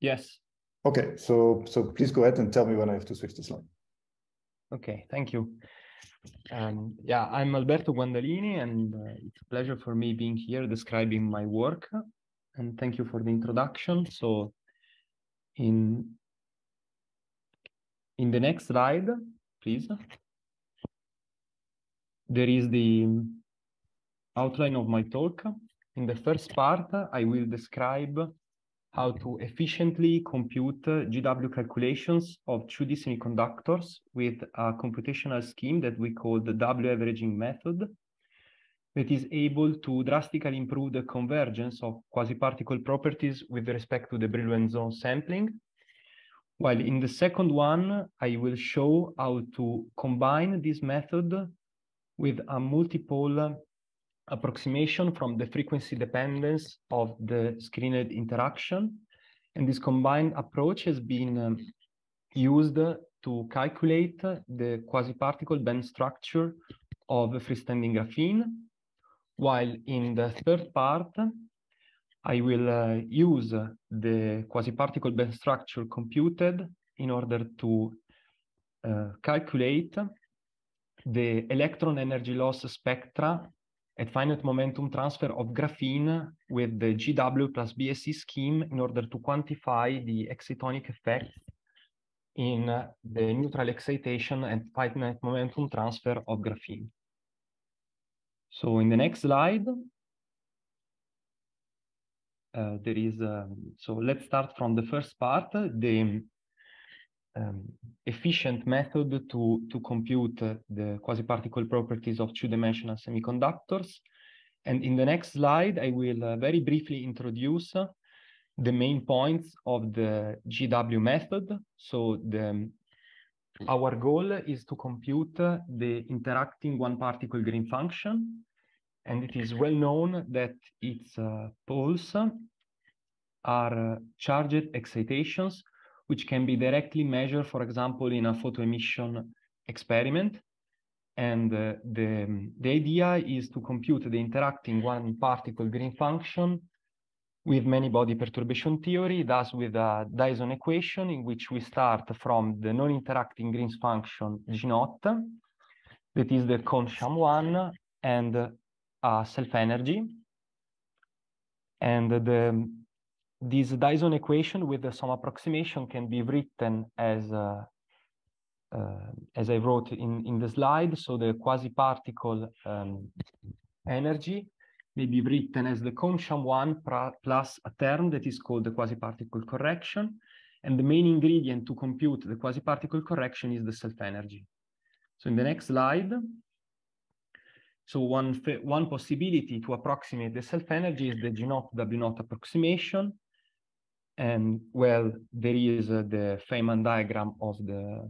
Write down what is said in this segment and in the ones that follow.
Yes. Okay, so, so please go ahead and tell me when I have to switch the slide. Okay, thank you. Um, yeah, I'm Alberto Guandalini, and uh, it's a pleasure for me being here describing my work. And thank you for the introduction. So, in in the next slide, please, there is the outline of my talk. In the first part, I will describe how to efficiently compute uh, GW calculations of 2D semiconductors with a computational scheme that we call the W averaging method that is able to drastically improve the convergence of quasi-particle properties with respect to the brillouin zone sampling. While in the second one, I will show how to combine this method with a multiple approximation from the frequency dependence of the screened interaction. And this combined approach has been um, used to calculate the quasi-particle band structure of freestanding graphene, while in the third part, I will uh, use the quasi-particle band structure computed in order to uh, calculate the electron energy loss spectra at finite momentum transfer of graphene with the GW plus BSE scheme in order to quantify the excitonic effect in the neutral excitation and finite momentum transfer of graphene. So in the next slide, uh, there is, um, so let's start from the first part, the um, efficient method to, to compute the quasi-particle properties of two-dimensional semiconductors. And in the next slide, I will uh, very briefly introduce uh, the main points of the GW method. So the, um, our goal is to compute uh, the interacting one-particle green function. And it is well known that its uh, poles are uh, charged excitations which can be directly measured, for example, in a photo emission experiment. And uh, the, the idea is to compute the interacting one particle Green function with many body perturbation theory, thus with a Dyson equation in which we start from the non-interacting Green's function G naught, that is the Kohn-Sham one, and uh, self-energy. And the this Dyson equation with some approximation can be written as uh, uh, as I wrote in, in the slide. So the quasi-particle um, energy may be written as the Concham one plus a term that is called the quasi-particle correction. And the main ingredient to compute the quasi-particle correction is the self-energy. So in the next slide, so one, one possibility to approximate the self-energy is the G naught W 0 approximation and well, there is uh, the Feynman diagram of the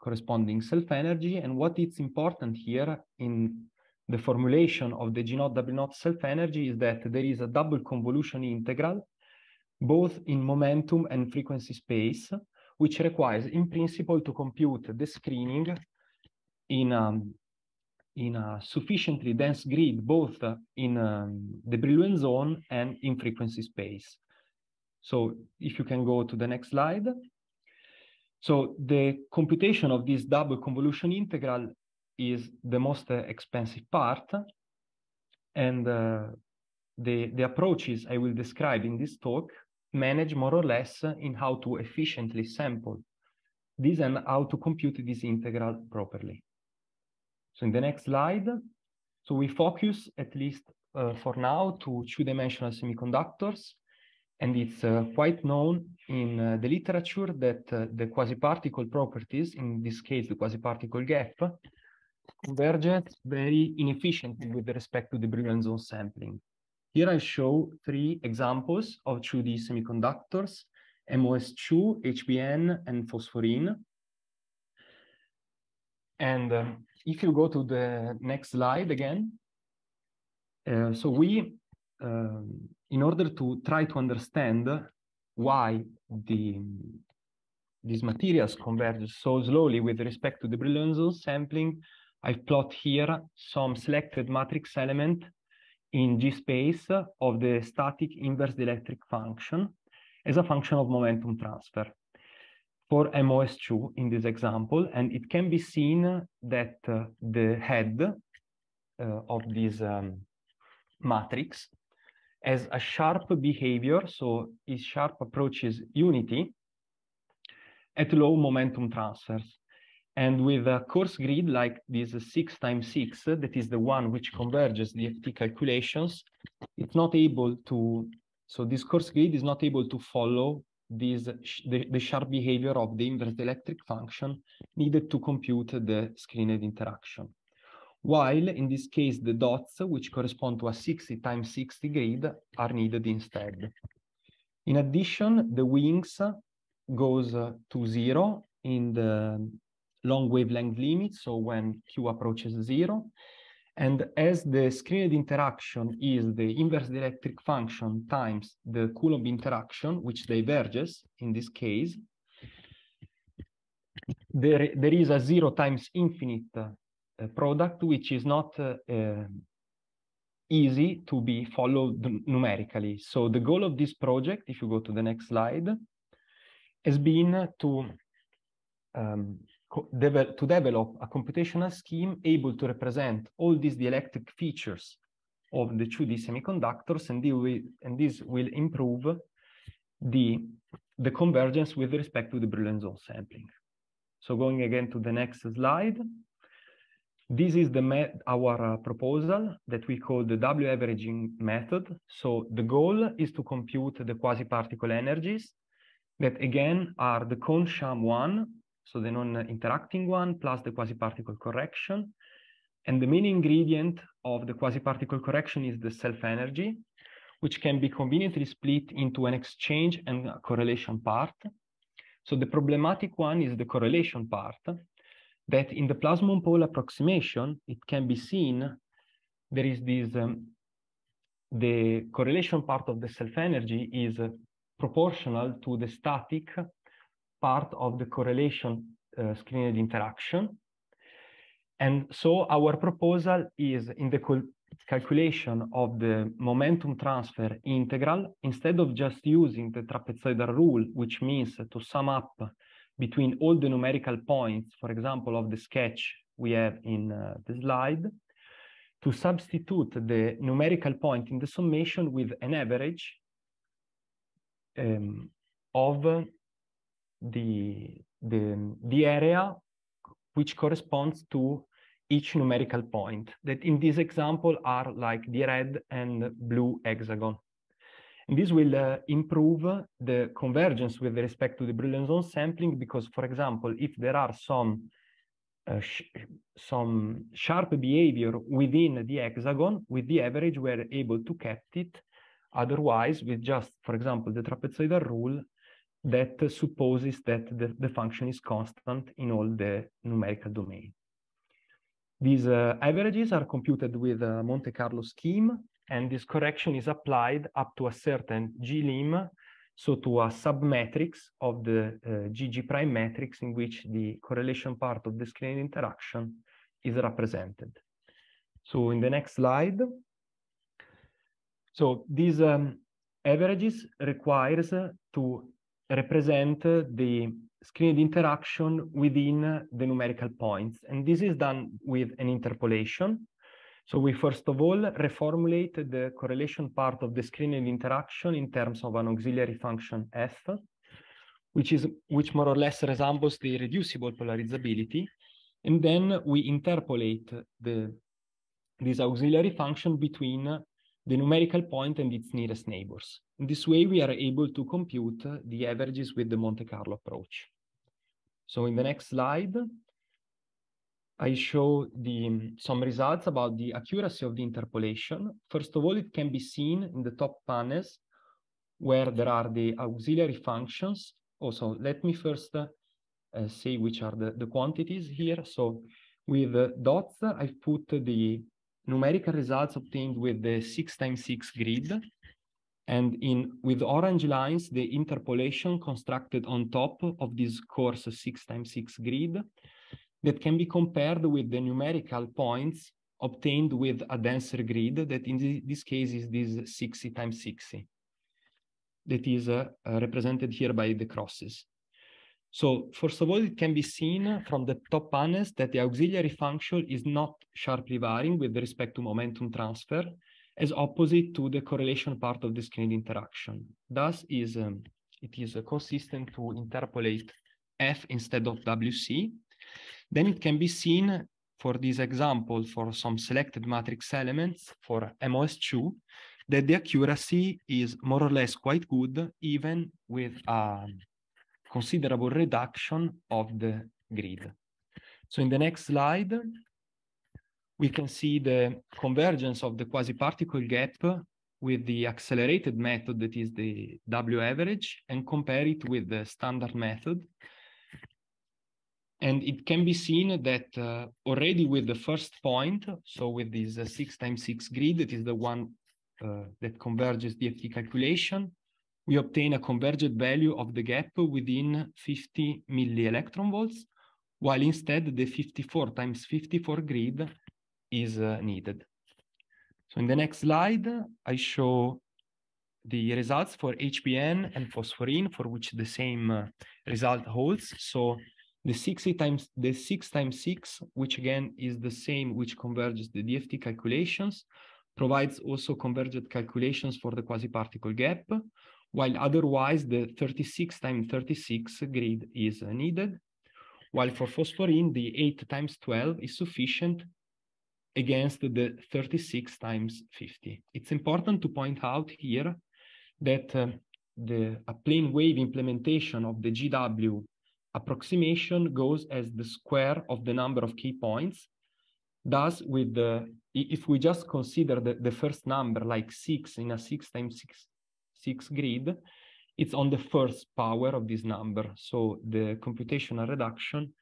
corresponding self-energy. And what is important here in the formulation of the G 0 W 0 self-energy is that there is a double convolution integral, both in momentum and frequency space, which requires, in principle, to compute the screening in um, in a sufficiently dense grid, both in um, the Brillouin zone and in frequency space. So if you can go to the next slide. So the computation of this double convolution integral is the most expensive part. And uh, the, the approaches I will describe in this talk manage more or less in how to efficiently sample this and how to compute this integral properly. So in the next slide, so we focus at least uh, for now to two-dimensional semiconductors and it's uh, quite known in uh, the literature that uh, the quasi-particle properties, in this case, the quasi-particle gap, converge very inefficiently with respect to the brilliance zone sampling. Here I show three examples of 2D semiconductors, MOS2, HBN, and phosphorine. And um, if you go to the next slide again, uh, so we um, in order to try to understand why the these materials converge so slowly with respect to the Brillouin sampling, I plot here some selected matrix element in G space of the static inverse dielectric function as a function of momentum transfer for MOS2 in this example. And it can be seen that uh, the head uh, of this um, matrix as a sharp behavior, so his sharp approaches unity at low momentum transfers. And with a coarse grid like this six times six, that is the one which converges the FT calculations, it's not able to, so this coarse grid is not able to follow this the, the sharp behavior of the inverse electric function needed to compute the screened interaction while in this case, the dots, which correspond to a 60 times 60 grid, are needed instead. In addition, the wings goes to zero in the long wavelength limit, so when Q approaches zero. And as the screened interaction is the inverse dielectric function times the Coulomb interaction, which diverges in this case, there, there is a zero times infinite a product which is not uh, easy to be followed numerically. So the goal of this project, if you go to the next slide, has been to um, to develop a computational scheme able to represent all these dielectric features of the 2D semiconductors, and, will, and this will improve the, the convergence with respect to the Brillouin zone sampling. So going again to the next slide, this is the met our uh, proposal that we call the W averaging method. So the goal is to compute the quasi-particle energies that again are the non-Sham one, so the non-interacting one, plus the quasi-particle correction. And the main ingredient of the quasi-particle correction is the self-energy, which can be conveniently split into an exchange and correlation part. So the problematic one is the correlation part, that in the plasmon pole approximation, it can be seen there is this, um, the correlation part of the self-energy is uh, proportional to the static part of the correlation uh, screened interaction. And so our proposal is in the calculation of the momentum transfer integral, instead of just using the trapezoidal rule, which means to sum up between all the numerical points, for example, of the sketch we have in uh, the slide, to substitute the numerical point in the summation with an average um, of the, the, the area which corresponds to each numerical point that in this example are like the red and blue hexagon. And this will uh, improve the convergence with respect to the brilliant zone sampling, because, for example, if there are some uh, sh some sharp behavior within the hexagon, with the average, we're able to catch it. Otherwise, with just, for example, the trapezoidal rule, that supposes that the, the function is constant in all the numerical domain. These uh, averages are computed with a Monte Carlo scheme and this correction is applied up to a certain G lim, so to a submatrix of the uh, GG prime matrix in which the correlation part of the screen interaction is represented. So in the next slide, so these um, averages requires uh, to represent uh, the screened interaction within the numerical points. And this is done with an interpolation. So we first of all reformulate the correlation part of the screening interaction in terms of an auxiliary function f, which is which more or less resembles the reducible polarizability. And then we interpolate the this auxiliary function between the numerical point and its nearest neighbors. In this way, we are able to compute the averages with the Monte Carlo approach. So in the next slide, I show the, mm, some results about the accuracy of the interpolation. First of all, it can be seen in the top panels where there are the auxiliary functions. Also, let me first uh, uh, say which are the, the quantities here. So with uh, dots, i put the numerical results obtained with the six times six grid. And in with orange lines, the interpolation constructed on top of this coarse six times six grid that can be compared with the numerical points obtained with a denser grid that in this case is this 60 times 60 that is uh, uh, represented here by the crosses. So first of all, it can be seen from the top panels that the auxiliary function is not sharply varying with respect to momentum transfer as opposite to the correlation part of the screen interaction. Thus, is um, it is uh, consistent to interpolate F instead of WC then it can be seen for this example for some selected matrix elements for MOS2 that the accuracy is more or less quite good even with a considerable reduction of the grid. So in the next slide, we can see the convergence of the quasi-particle gap with the accelerated method that is the W average and compare it with the standard method and it can be seen that uh, already with the first point, so with this uh, six times six grid, that is the one uh, that converges FT calculation, we obtain a converged value of the gap within 50 milli electron volts, while instead the 54 times 54 grid is uh, needed. So in the next slide, I show the results for HBN and phosphorine, for which the same uh, result holds. So the 60 times the 6 times 6 which again is the same which converges the dft calculations provides also convergent calculations for the quasi-particle gap while otherwise the 36 times 36 grid is needed while for phosphorine the 8 times 12 is sufficient against the 36 times 50 it's important to point out here that uh, the a plane wave implementation of the GW approximation goes as the square of the number of key points. Thus, with the if we just consider the, the first number like six in a six times six six grid, it's on the first power of this number. So the computational reduction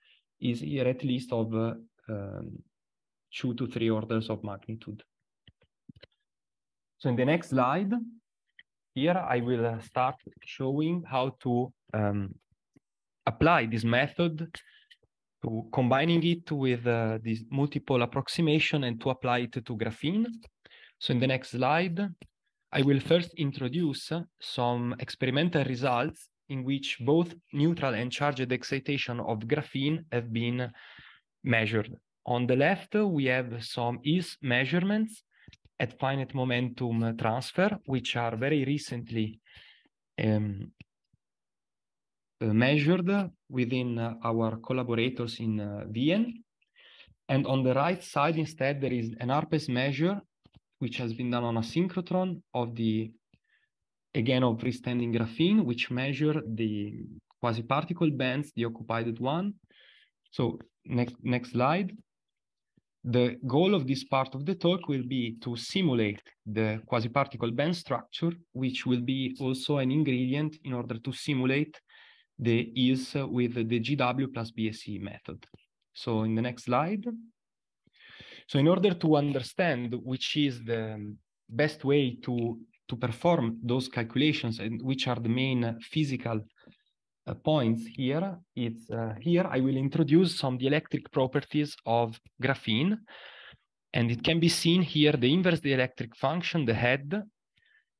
is here at least of uh, um, two to three orders of magnitude. So in the next slide, here I will uh, start showing how to um, apply this method to combining it with uh, multiple approximation and to apply it to graphene. So in the next slide, I will first introduce some experimental results in which both neutral and charged excitation of graphene have been measured. On the left, we have some is measurements at finite momentum transfer, which are very recently um, uh, measured within uh, our collaborators in uh, Vienna. And on the right side, instead, there is an RPS measure, which has been done on a synchrotron of the, again, of freestanding graphene, which measure the quasi-particle bands, the occupied one. So next, next slide. The goal of this part of the talk will be to simulate the quasi-particle band structure, which will be also an ingredient in order to simulate the is with the GW plus BSE method. So in the next slide. So in order to understand which is the best way to, to perform those calculations and which are the main physical uh, points here, it's uh, here I will introduce some dielectric properties of graphene. And it can be seen here, the inverse dielectric function, the head,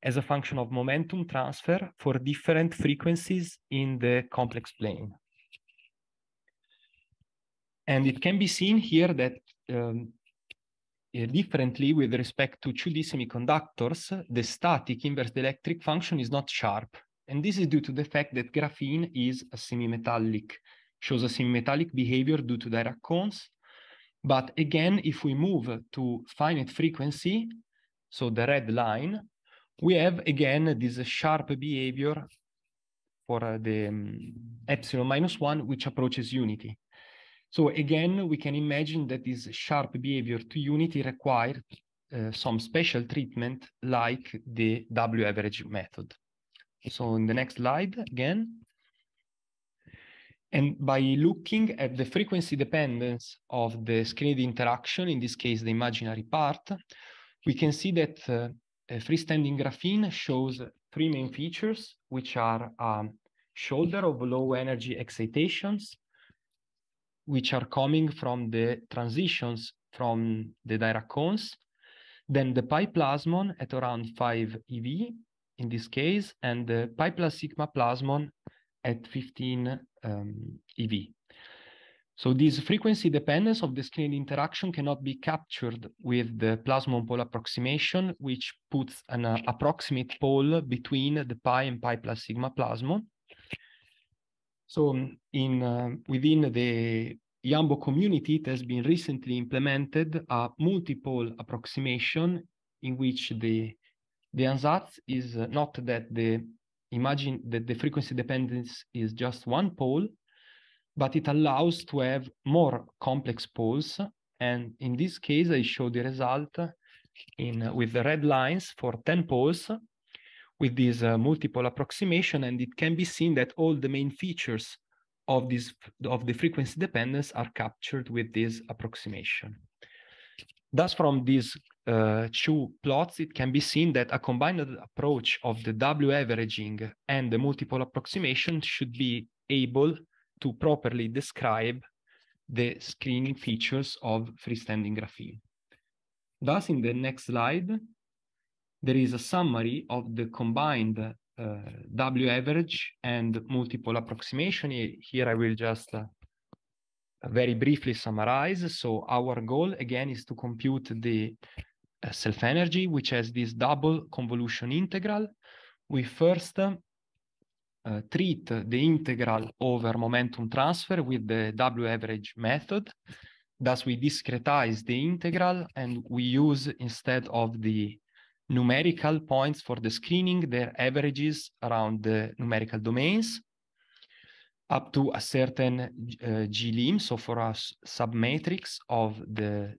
as a function of momentum transfer for different frequencies in the complex plane. And it can be seen here that um, uh, differently with respect to 2D semiconductors, the static inverse electric function is not sharp. And this is due to the fact that graphene is a semimetallic, shows a semimetallic behavior due to Dirac cones. But again, if we move to finite frequency, so the red line, we have again this sharp behavior for uh, the um, epsilon minus one, which approaches unity. So again, we can imagine that this sharp behavior to unity requires uh, some special treatment like the W average method. So in the next slide again, and by looking at the frequency dependence of the screened interaction, in this case, the imaginary part, we can see that uh, a uh, freestanding graphene shows three main features, which are um, shoulder of low energy excitations, which are coming from the transitions from the Dirac cones, then the pi plasmon at around 5 eV in this case, and the pi plus sigma plasmon at 15 um, eV. So this frequency dependence of the screen interaction cannot be captured with the plasmon pole approximation, which puts an uh, approximate pole between the pi and pi plus sigma plasmon. So um, in uh, within the Yambo community, it has been recently implemented a multiple approximation in which the the ansatz is uh, not that the imagine that the frequency dependence is just one pole, but it allows to have more complex poles. And in this case, I show the result in with the red lines for 10 poles with this uh, multiple approximation. And it can be seen that all the main features of this of the frequency dependence are captured with this approximation. Thus, from these uh, two plots, it can be seen that a combined approach of the W averaging and the multiple approximation should be able to properly describe the screening features of freestanding graphene. Thus, in the next slide, there is a summary of the combined uh, W average and multiple approximation. Here I will just uh, very briefly summarize. So our goal again is to compute the uh, self-energy, which has this double convolution integral. We first uh, uh, treat the integral over momentum transfer with the W average method. Thus, we discretize the integral and we use instead of the numerical points for the screening, their averages around the numerical domains up to a certain uh, g so for a submatrix of the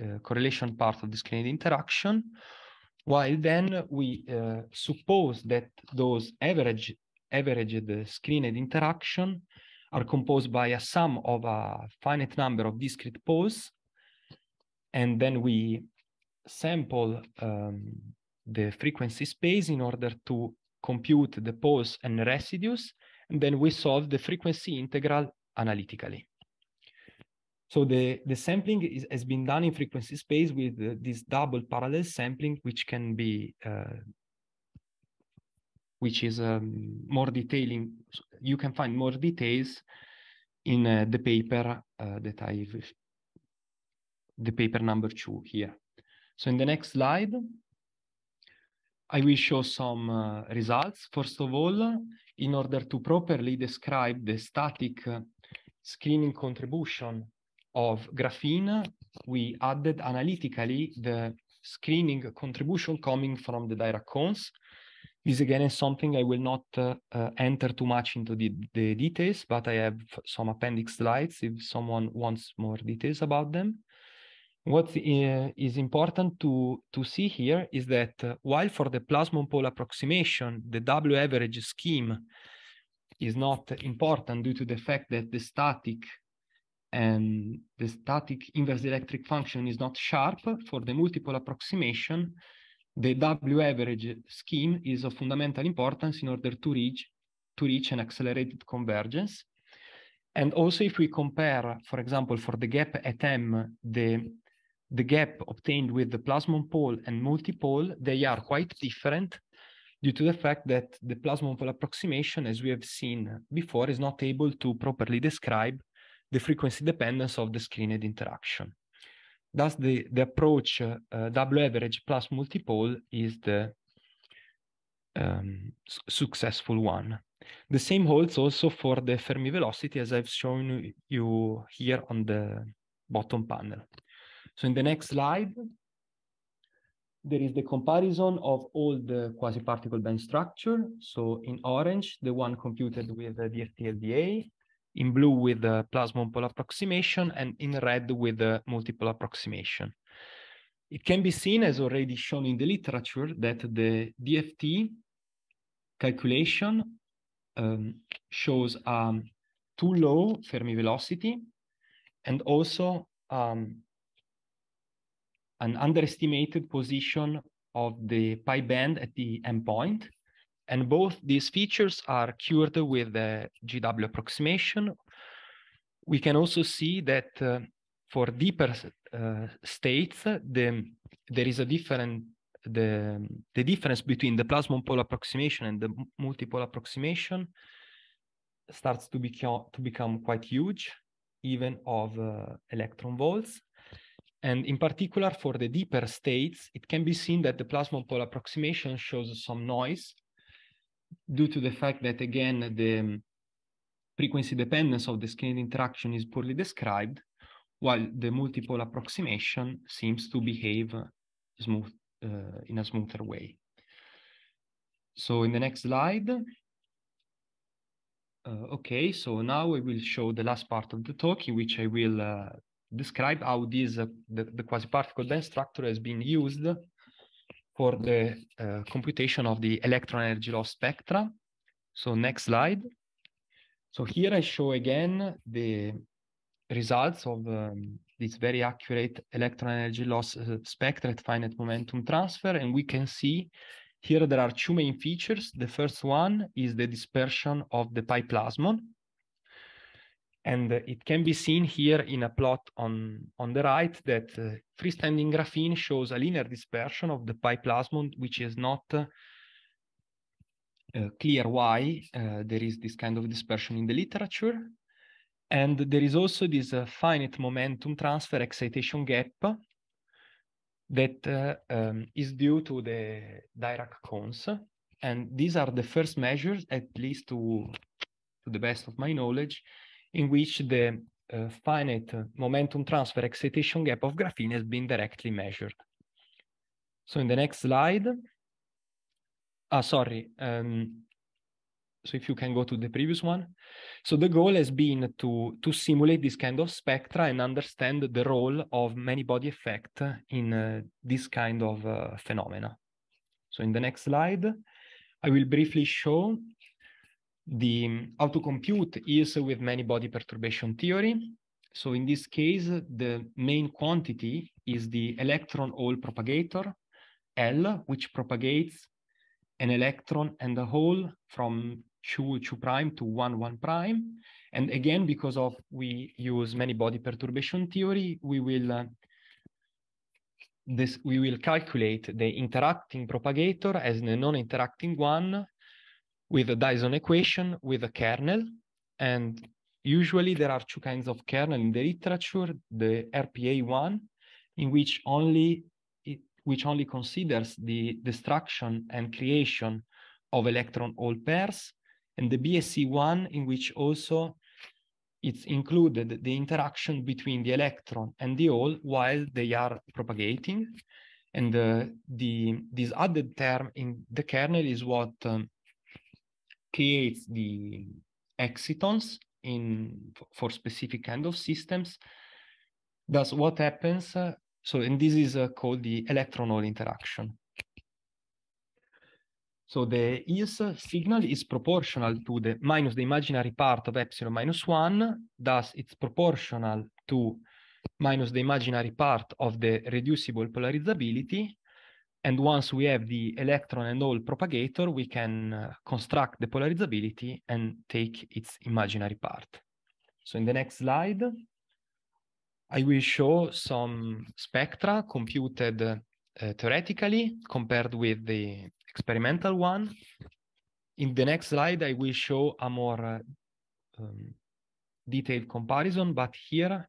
uh, correlation part of the screened interaction, while then we uh, suppose that those average averaged screened interaction are composed by a sum of a finite number of discrete poles, And then we sample um, the frequency space in order to compute the poles and residues. And then we solve the frequency integral analytically. So the, the sampling is, has been done in frequency space with uh, this double parallel sampling, which can be uh, which is um, more detailing. You can find more details in uh, the paper uh, that I've, the paper number two here. So in the next slide, I will show some uh, results. First of all, in order to properly describe the static uh, screening contribution of graphene, we added analytically the screening contribution coming from the Dirac cones. This again is something I will not uh, uh, enter too much into the, the, details, but I have some appendix slides if someone wants more details about them. What uh, is important to, to see here is that uh, while for the plasmon pole approximation, the W average scheme is not important due to the fact that the static and the static inverse electric function is not sharp for the multiple approximation, the W average scheme is of fundamental importance in order to reach, to reach an accelerated convergence. And also if we compare, for example, for the gap at M, the, the gap obtained with the plasmon pole and multipole, they are quite different due to the fact that the plasmon pole approximation, as we have seen before, is not able to properly describe the frequency dependence of the screened interaction. Thus, the, the approach uh, double average plus multipole is the um, successful one. The same holds also for the Fermi velocity as I've shown you here on the bottom panel. So in the next slide, there is the comparison of all the quasi-particle band structure. So in orange, the one computed with the DFT-LDA, in blue with the plasmon pole approximation and in red with the multiple approximation. It can be seen, as already shown in the literature, that the DFT calculation um, shows um, too low Fermi velocity and also um, an underestimated position of the pi band at the endpoint and both these features are cured with the GW approximation. We can also see that uh, for deeper uh, states, the, there is a different the the difference between the plasmon pole approximation and the multipole approximation starts to become to become quite huge, even of uh, electron volts. And in particular, for the deeper states, it can be seen that the plasmon pole approximation shows some noise due to the fact that, again, the um, frequency dependence of the skin interaction is poorly described, while the multiple approximation seems to behave smooth, uh, in a smoother way. So in the next slide, uh, okay, so now I will show the last part of the talk in which I will uh, describe how this, uh, the, the quasi-particle density structure has been used for the uh, computation of the electron energy loss spectra. So next slide. So here I show again the results of um, this very accurate electron energy loss uh, spectra at finite momentum transfer. And we can see here there are two main features. The first one is the dispersion of the pi plasmon. And it can be seen here in a plot on, on the right that uh, freestanding graphene shows a linear dispersion of the pi plasmon, which is not uh, clear why uh, there is this kind of dispersion in the literature. And there is also this uh, finite momentum transfer excitation gap that uh, um, is due to the Dirac cones. And these are the first measures, at least to, to the best of my knowledge, in which the uh, finite momentum transfer excitation gap of graphene has been directly measured. So in the next slide, ah, sorry, um, so if you can go to the previous one. So the goal has been to, to simulate this kind of spectra and understand the role of many body effect in uh, this kind of uh, phenomena. So in the next slide, I will briefly show the how to compute is with many body perturbation theory. So in this case, the main quantity is the electron hole propagator, L, which propagates an electron and a hole from 2, 2 prime to 1, 1 prime. And again, because of we use many body perturbation theory, we will uh, this we will calculate the interacting propagator as the non-interacting one with a Dyson equation with a kernel. And usually there are two kinds of kernel in the literature, the RPA one, in which only which only considers the destruction and creation of electron hole pairs, and the BSC one, in which also it's included the interaction between the electron and the hole while they are propagating. And uh, the this added term in the kernel is what um, creates the excitons in for specific kind of systems. Thus, what happens? Uh, so, and this is uh, called the electron-hole interaction. So the is uh, signal is proportional to the minus the imaginary part of epsilon minus one. Thus, it's proportional to minus the imaginary part of the reducible polarizability and once we have the electron and hole propagator, we can uh, construct the polarizability and take its imaginary part. So in the next slide, I will show some spectra computed uh, theoretically compared with the experimental one. In the next slide, I will show a more uh, um, detailed comparison, but here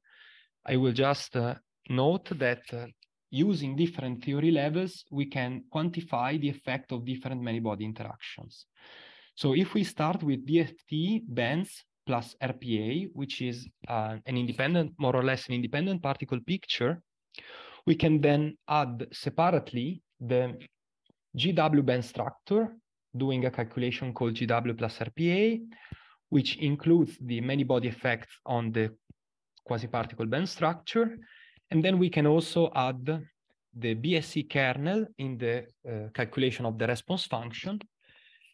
I will just uh, note that uh, using different theory levels, we can quantify the effect of different many-body interactions. So if we start with DFT bands plus RPA, which is uh, an independent, more or less an independent particle picture, we can then add separately the GW band structure, doing a calculation called GW plus RPA, which includes the many body effects on the quasi-particle band structure, and then we can also add the BSC kernel in the uh, calculation of the response function.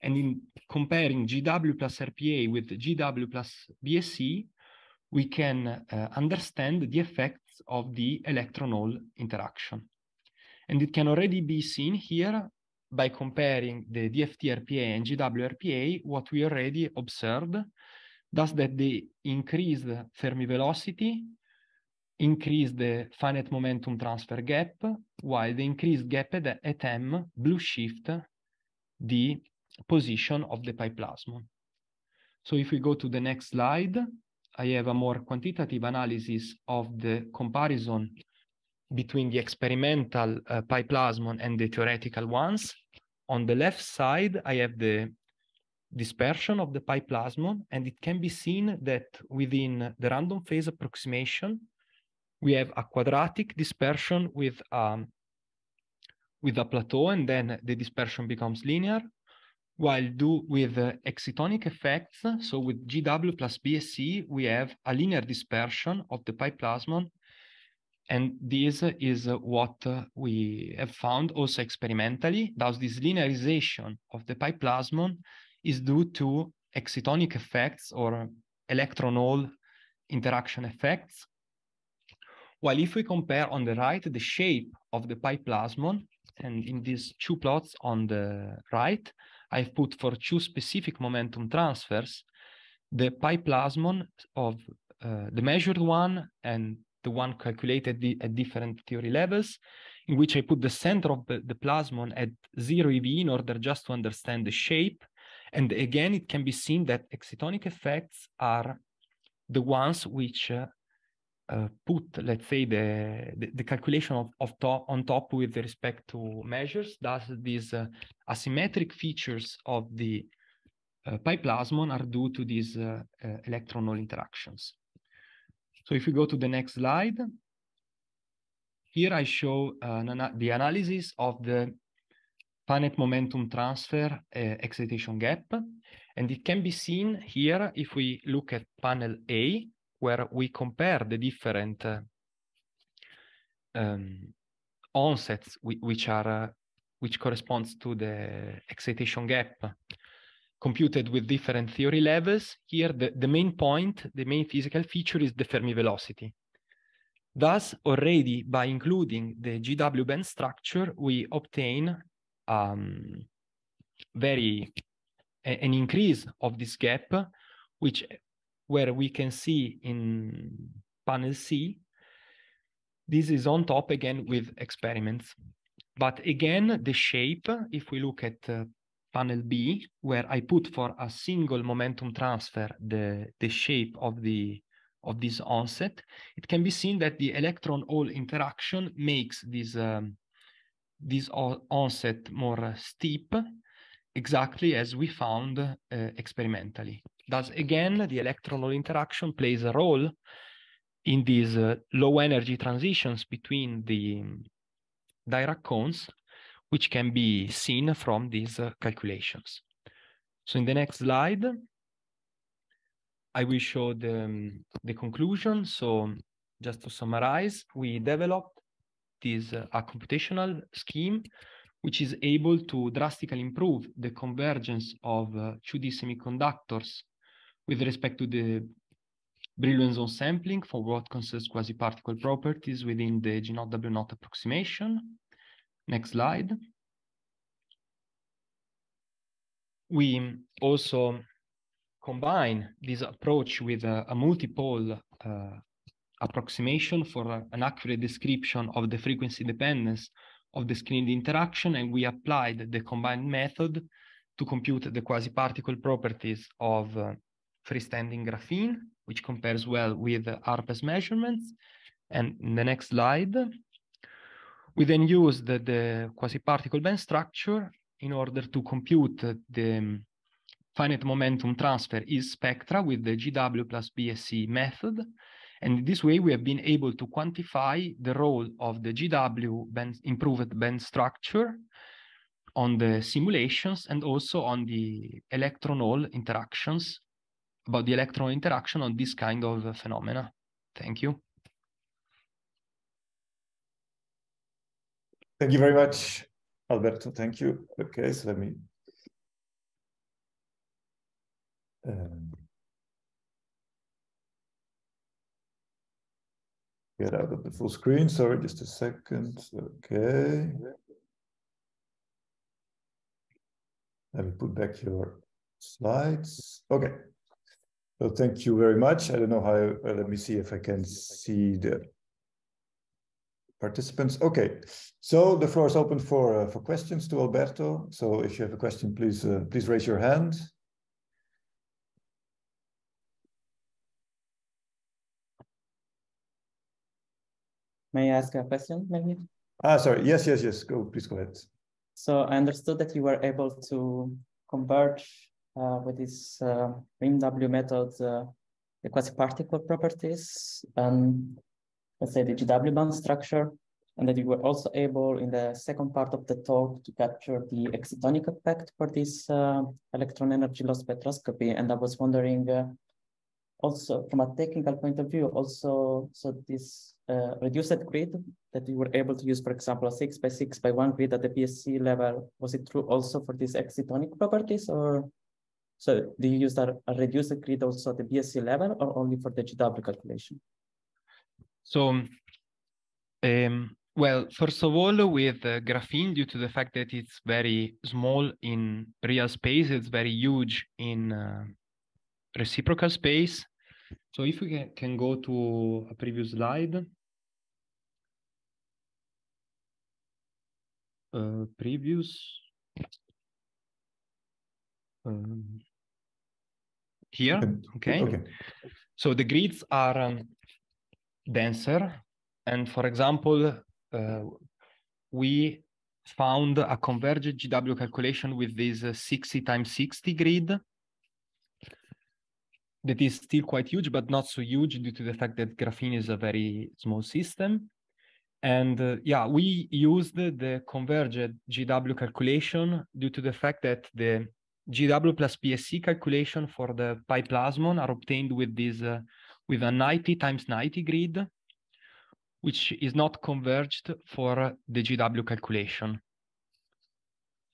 And in comparing GW plus RPA with GW plus BSC, we can uh, understand the effects of the electron-hole interaction. And it can already be seen here by comparing the DFT RPA and GW RPA, what we already observed, thus that the increased Fermi velocity increase the finite momentum transfer gap, while the increased gap at, at M blue shift the position of the plasmon. So if we go to the next slide, I have a more quantitative analysis of the comparison between the experimental uh, piplasmon and the theoretical ones. On the left side, I have the dispersion of the plasmon, and it can be seen that within the random phase approximation, we have a quadratic dispersion with um, with a plateau and then the dispersion becomes linear while do with uh, excitonic effects so with gw plus bsc we have a linear dispersion of the pi plasmon and this is what we have found also experimentally thus this linearization of the pi plasmon is due to excitonic effects or electron hole interaction effects while if we compare on the right the shape of the pi plasmon, and in these two plots on the right, I've put for two specific momentum transfers, the pi plasmon of uh, the measured one and the one calculated the, at different theory levels, in which I put the center of the, the plasmon at zero EV in order just to understand the shape. And again, it can be seen that excitonic effects are the ones which uh, uh, put, let's say, the, the, the calculation of, of top, on top with respect to measures. Thus, these uh, asymmetric features of the uh, plasmon are due to these uh, uh, electron hole interactions. So if we go to the next slide, here I show an, the analysis of the planet momentum transfer excitation gap. And it can be seen here if we look at panel A, where we compare the different uh, um, onsets which are uh, which corresponds to the excitation gap computed with different theory levels. Here, the, the main point, the main physical feature is the Fermi velocity. Thus, already by including the GW band structure, we obtain um, very an increase of this gap, which where we can see in panel C, this is on top again with experiments. But again, the shape, if we look at uh, panel B, where I put for a single momentum transfer the, the shape of the of this onset, it can be seen that the electron-hole interaction makes this, um, this onset more uh, steep, exactly as we found uh, experimentally. Thus, again, the electron-hole interaction plays a role in these uh, low energy transitions between the um, Dirac cones, which can be seen from these uh, calculations. So in the next slide, I will show the, um, the conclusion. So just to summarize, we developed this uh, a computational scheme which is able to drastically improve the convergence of uh, 2D semiconductors with respect to the Brillouin zone sampling for what concerns quasi-particle properties within the G 0 W 0 approximation. Next slide. We also combine this approach with a, a multipole uh, approximation for a, an accurate description of the frequency dependence of the screened interaction, and we applied the combined method to compute the quasi-particle properties of uh, freestanding graphene, which compares well with ARPES measurements. And in the next slide, we then use the, the quasi-particle band structure in order to compute the finite momentum transfer is spectra with the GW plus BSE method. And this way, we have been able to quantify the role of the GW band, improved band structure on the simulations and also on the electron hole interactions about the electron interaction on this kind of phenomena. Thank you. Thank you very much, Alberto. Thank you. Okay, so let me. Um, get out of the full screen. Sorry, just a second. Okay. Let me put back your slides. Okay. Well, thank you very much. I don't know how, uh, let me see if I can see the participants. Okay, so the floor is open for, uh, for questions to Alberto. So if you have a question, please, uh, please raise your hand. May I ask a question, maybe? Ah, sorry. Yes, yes, yes. Go, please go ahead. So I understood that you were able to converge uh, with this uh, MW method, uh, the quasi-particle properties, and let's say the GW band structure, and that we were also able in the second part of the talk to capture the excitonic effect for this uh, electron energy loss spectroscopy. And I was wondering uh, also from a technical point of view, also, so this uh, reduced grid that we were able to use, for example, a six by six by one grid at the PSC level, was it true also for these excitonic properties or so do you use that a uh, reduced grid also at the BSc level or only for the GW calculation? So, um, well, first of all, with uh, graphene, due to the fact that it's very small in real space, it's very huge in uh, reciprocal space. So if we can, can go to a previous slide. Uh, previous. Um, here. Okay. okay. So the grids are um, denser. And for example, uh, we found a converged GW calculation with this uh, 60 times 60 grid that is still quite huge, but not so huge due to the fact that graphene is a very small system. And uh, yeah, we used the, converged GW calculation due to the fact that the GW plus PSC calculation for the pi plasmon are obtained with this uh, with a 90 times 90 grid, which is not converged for uh, the GW calculation.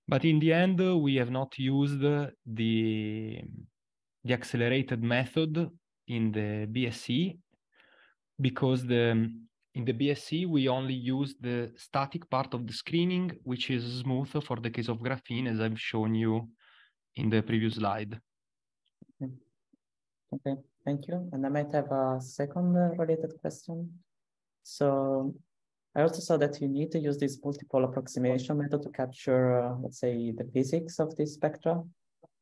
But in the end, uh, we have not used uh, the, the accelerated method in the BSC because the in the BSC, we only use the static part of the screening, which is smooth for the case of graphene, as I've shown you in the previous slide. Okay, okay. thank you. And I might have a second uh, related question. So I also saw that you need to use this multiple approximation method to capture, uh, let's say, the physics of this spectra.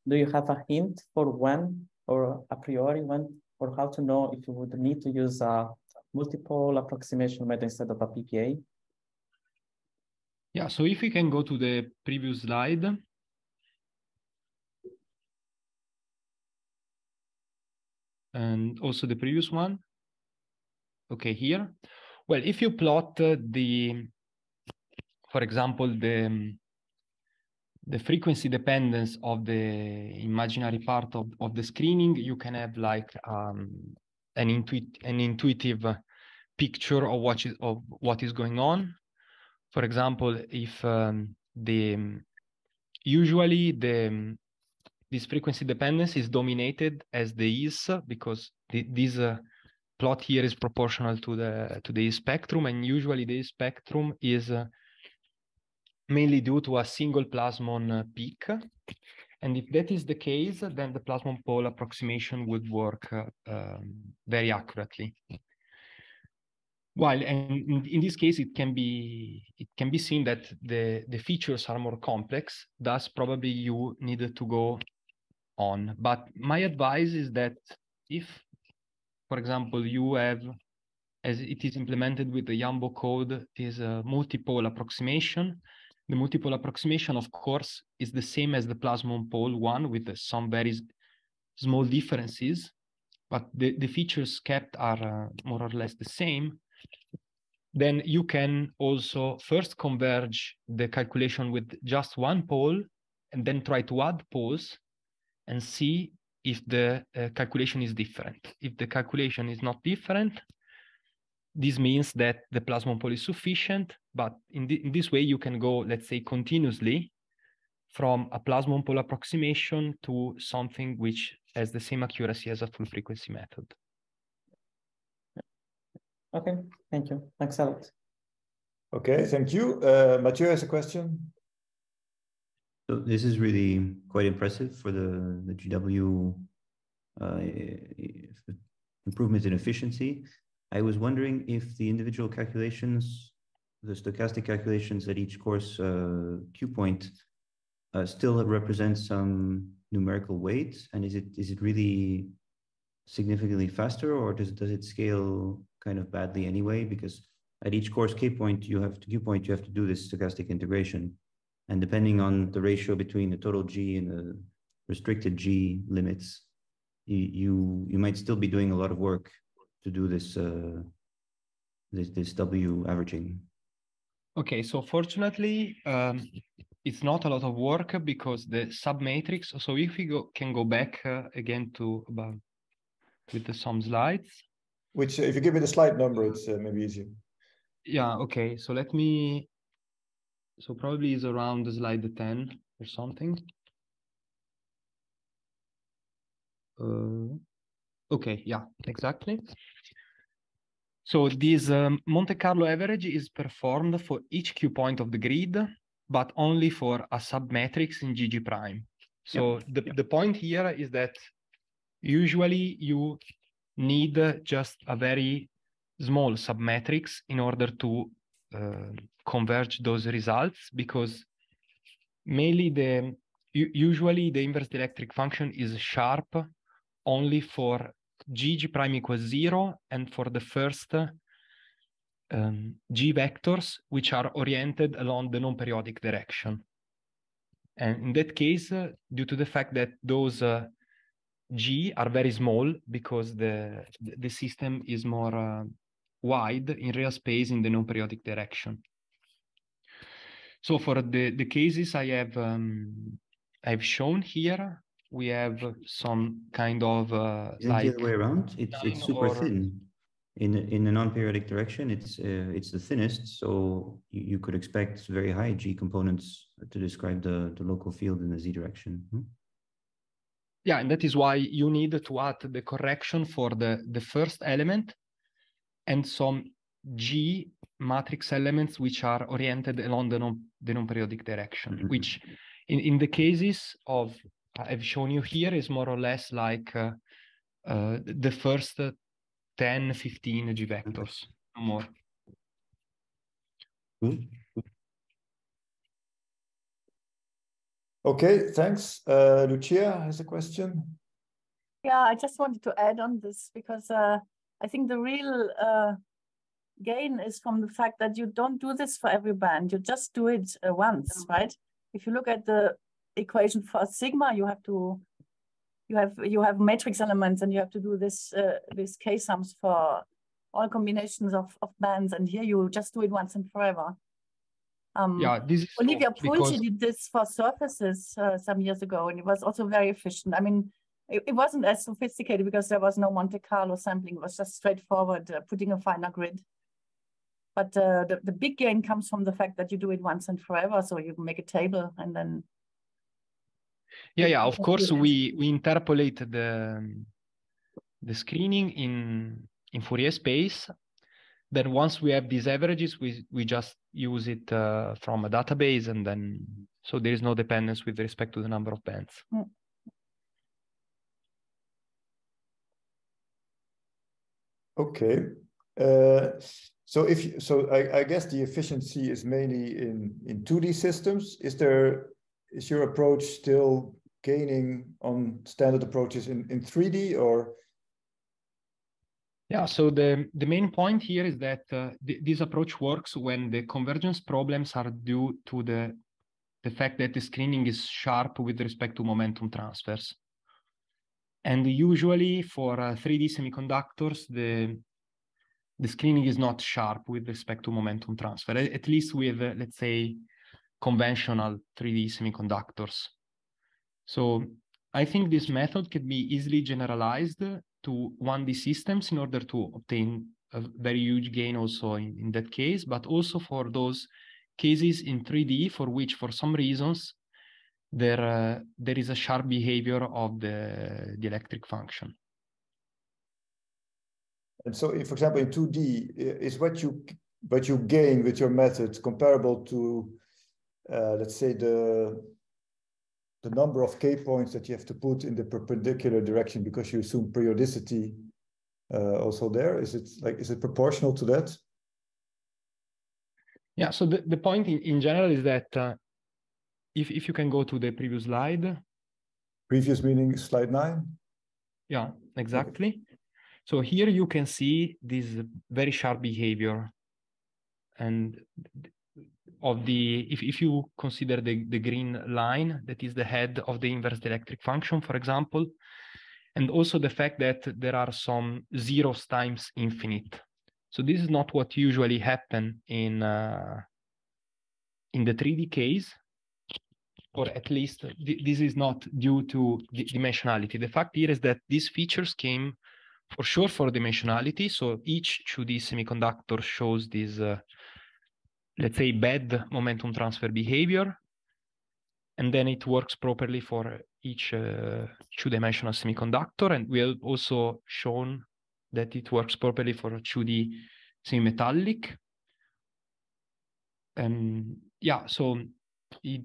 Do you have a hint for when or a priori when or how to know if you would need to use a multiple approximation method instead of a PPA? Yeah, so if we can go to the previous slide, and also the previous one. Okay, here. Well, if you plot uh, the, for example, the the frequency dependence of the imaginary part of, of the screening, you can have like um, an, intuit an intuitive uh, picture of what is of what is going on. For example, if um, the usually the this frequency dependence is dominated as the is because this uh, plot here is proportional to the to the spectrum and usually the spectrum is uh, mainly due to a single plasmon uh, peak and if that is the case then the plasmon pole approximation would work uh, um, very accurately well, and in this case, it can be it can be seen that the the features are more complex. Thus, probably you needed to go on. But my advice is that if, for example, you have, as it is implemented with the Yambo code, is a multipole approximation. The multipole approximation, of course, is the same as the plasmon pole one with some very small differences, but the, the features kept are uh, more or less the same. Then you can also first converge the calculation with just one pole and then try to add poles and see if the uh, calculation is different. If the calculation is not different, this means that the plasmon pole is sufficient, but in, th in this way, you can go, let's say, continuously from a plasmon pole approximation to something which has the same accuracy as a full frequency method. Okay, thank you. Thanks a lot. Okay, thank you. Uh, Mathieu has a question. So this is really quite impressive for the, the GW uh, improvement in efficiency. I was wondering if the individual calculations, the stochastic calculations at each course uh, Q point uh, still represent some numerical weight, and is it is it really significantly faster, or does does it scale kind of badly anyway? Because at each course K point, you have to Q point, you have to do this stochastic integration. And depending on the ratio between the total G and the restricted G limits, you you might still be doing a lot of work to do this uh, this this W averaging. Okay, so fortunately, um, it's not a lot of work because the submatrix. So if we go, can go back uh, again to about with the some slides. Which, if you give me the slide number, it's uh, maybe easier. Yeah. Okay. So let me so probably is around slide 10 or something. Uh, okay, yeah, exactly. So this um, Monte Carlo average is performed for each Q point of the grid, but only for a submatrix in GG prime. So yep. The, yep. the point here is that usually you need just a very small submatrix in order to uh, converge those results because mainly the usually the inverse dielectric function is sharp only for g g prime equals zero and for the first um, g vectors which are oriented along the non-periodic direction and in that case uh, due to the fact that those uh, g are very small because the the system is more uh, wide in real space in the non-periodic direction. So for the, the cases I have um, I've shown here, we have some kind of uh, like the other way around. It's it's super or... thin. In in the non-periodic direction, it's uh, it's the thinnest, so you, could expect very high g components to describe the the local field in the z direction. Hmm? Yeah, and that is why you need to add the correction for the the first element and some G matrix elements which are oriented along the non, the non periodic direction, mm-hmm. which in, in the cases of I've shown you here is more or less like uh, uh, the first 10, 15 G vectors, no more. Mm-hmm. Okay, thanks. Uh, Lucia has a question. Yeah, I just wanted to add on this because uh, I think the real uh, gain is from the fact that you don't do this for every band. You just do it uh, once, right? If you look at the equation for sigma, you have to you have you have matrix elements, and you have to do this uh, this k sums for all combinations of, of bands. And here you just do it once and forever. Um, yeah, this Olivia Pulci because... did this for surfaces uh, some years ago, and it was also very efficient. I mean, it, wasn't as sophisticated because there was no Monte Carlo sampling. It was just straightforward uh, putting a finer grid. But uh, the, the big gain comes from the fact that you do it once and forever. So you make a table and then. Yeah, yeah. Of course, we we interpolate the the screening in in Fourier space. Then once we have these averages, we we just use it uh, from a database, and then so there is no dependence with respect to the number of bands. Mm. Okay. Uh, so if so, I, I, guess the efficiency is mainly in in two D systems. Is there is your approach still gaining on standard approaches in in three D or? Yeah. So the the main point here is that uh, th this approach works when the convergence problems are due to the the fact that the screening is sharp with respect to momentum transfers. And usually for uh, 3D semiconductors, the the screening is not sharp with respect to momentum transfer, at least with, uh, let's say, conventional 3D semiconductors. So I think this method can be easily generalized to 1D systems in order to obtain a very huge gain also in, in that case, but also for those cases in 3D for which, for some reasons, there, uh, there is a sharp behavior of the, the electric function. And so, if, for example, in 2D, is what you what you gain with your method comparable to, uh, let's say, the the number of k points that you have to put in the perpendicular direction because you assume periodicity uh, also there? Is it like is it proportional to that? Yeah. So the, the point in, in general is that uh, if, if you can go to the previous slide. Previous meaning slide nine? Yeah, exactly. So here you can see this very sharp behavior and of the, if, if you consider the, the green line, that is the head of the inverse electric function, for example, and also the fact that there are some zeros times infinite. So this is not what usually happen in, uh, in the 3D case, or at least th this is not due to dimensionality. The fact here is that these features came for sure for dimensionality. So each 2D semiconductor shows this, uh, let's say, bad momentum transfer behavior. And then it works properly for each uh, two-dimensional semiconductor. And we have also shown that it works properly for 2D semi-metallic. And yeah, so it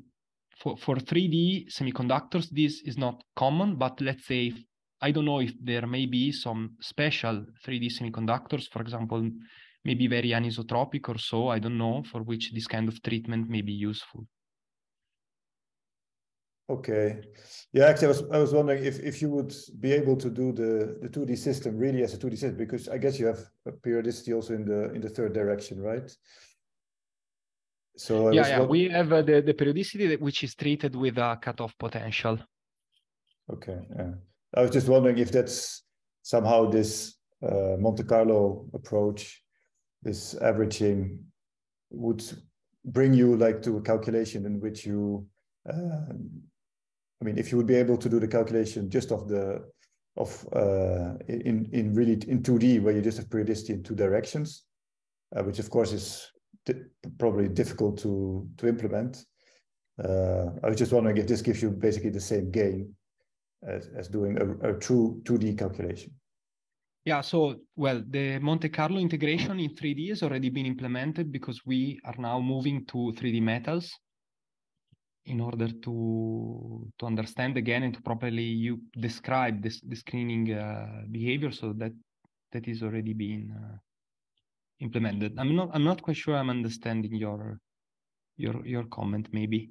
for, for 3D semiconductors, this is not common, but let's say, I don't know if there may be some special 3D semiconductors, for example, maybe very anisotropic or so, I don't know, for which this kind of treatment may be useful. Okay. Yeah, actually, I was, I was wondering if, if you would be able to do the, the 2D system really as a 2D system, because I guess you have a periodicity also in the in the third direction, right? So yeah, yeah. we have uh, the, the periodicity that, which is treated with a cutoff potential. Okay. Yeah. I was just wondering if that's somehow this uh, Monte Carlo approach, this averaging, would bring you like to a calculation in which you, uh, I mean, if you would be able to do the calculation just of the of uh, in in really in 2D where you just have periodicity in two directions, uh, which of course is probably difficult to to implement. Uh, I was just wondering if this gives you basically the same gain as, as doing a, a true 2D calculation. Yeah, so well, the Monte Carlo integration in 3D has already been implemented because we are now moving to 3D metals in order to to understand again and to properly you describe this the screening uh, behavior so that that is already being uh, implemented. I'm not I'm not quite sure I'm understanding your your your comment. Maybe.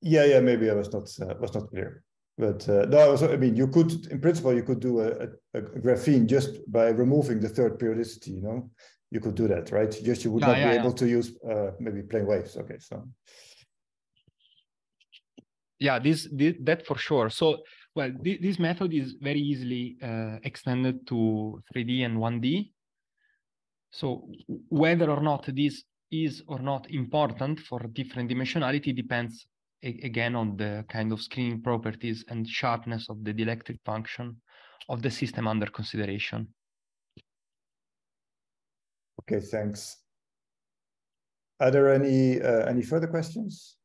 Yeah, yeah, maybe I was not uh, was not clear. But uh, no, So I mean, you could, in principle, you could do a, a, graphene just by removing the third periodicity. You know, you could do that, right? Just you would not yeah, be yeah. able to use uh, maybe plane waves. Okay, so yeah, this, this that for sure. So well, this method is very easily uh, extended to 3D and 1D. So whether or not this is or not important for different dimensionality depends a- again on the kind of screening properties and sharpness of the dielectric function of the system under consideration. Okay, thanks. Are there any uh, any further questions?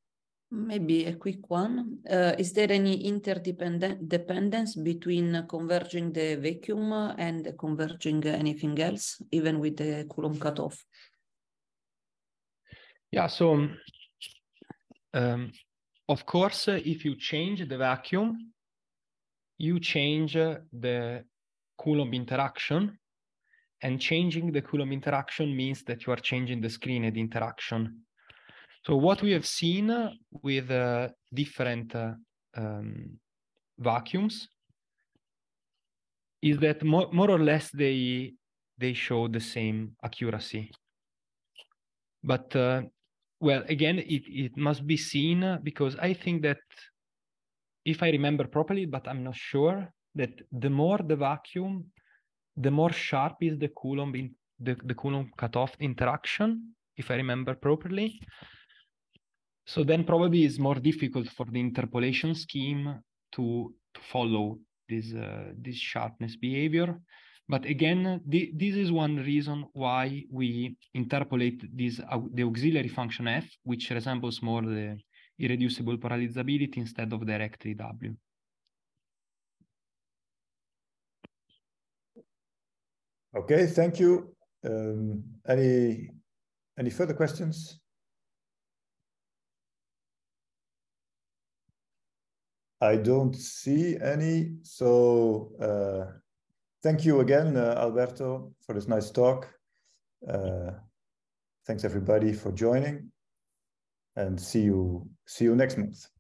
Maybe a quick one. Uh, is there any interdependence between converging the vacuum and converging anything else, even with the Coulomb cutoff? Yeah, so um, of course, uh, if you change the vacuum, you change uh, the Coulomb interaction. And changing the Coulomb interaction means that you are changing the screen and interaction so what we have seen uh, with uh, different uh, um, vacuums is that more, more or less they they show the same accuracy. But uh, well, again, it, it must be seen uh, because I think that if I remember properly, but I'm not sure that the more the vacuum, the more sharp is the Coulomb in the, the Coulomb cutoff interaction, if I remember properly. So then probably it's more difficult for the interpolation scheme to, to follow this, uh, this sharpness behavior. But again, this is one reason why we interpolate this, uh, the auxiliary function f, which resembles more the irreducible parallelizability instead of directly w. Okay, thank you. Um, any any further questions? I don't see any. So uh, thank you again, uh, Alberto, for this nice talk. Uh, thanks everybody for joining and see you see you next month.